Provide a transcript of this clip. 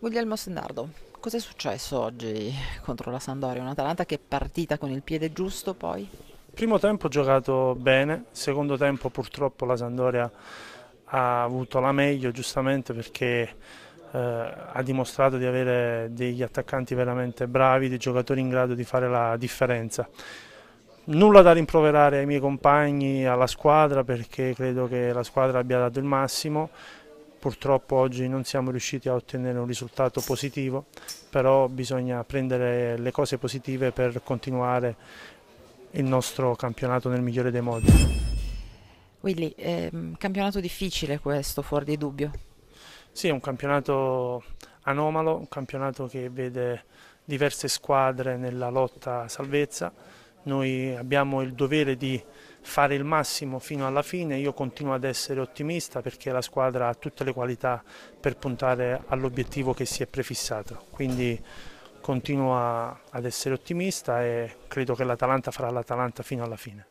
Guglielmo Sendardo, Cos'è successo oggi contro la Sandoria? Un'Atalanta che è partita con il piede giusto poi? Primo tempo giocato bene, secondo tempo purtroppo la Sandoria ha avuto la meglio giustamente perché eh, ha dimostrato di avere degli attaccanti veramente bravi, dei giocatori in grado di fare la differenza. Nulla da rimproverare ai miei compagni, alla squadra perché credo che la squadra abbia dato il massimo, Purtroppo oggi non siamo riusciti a ottenere un risultato positivo, però bisogna prendere le cose positive per continuare il nostro campionato nel migliore dei modi. Willy, un ehm, campionato difficile questo, fuori di dubbio. Sì, è un campionato anomalo, un campionato che vede diverse squadre nella lotta salvezza. Noi abbiamo il dovere di fare il massimo fino alla fine. Io continuo ad essere ottimista perché la squadra ha tutte le qualità per puntare all'obiettivo che si è prefissato. Quindi continuo a, ad essere ottimista e credo che l'Atalanta farà l'Atalanta fino alla fine.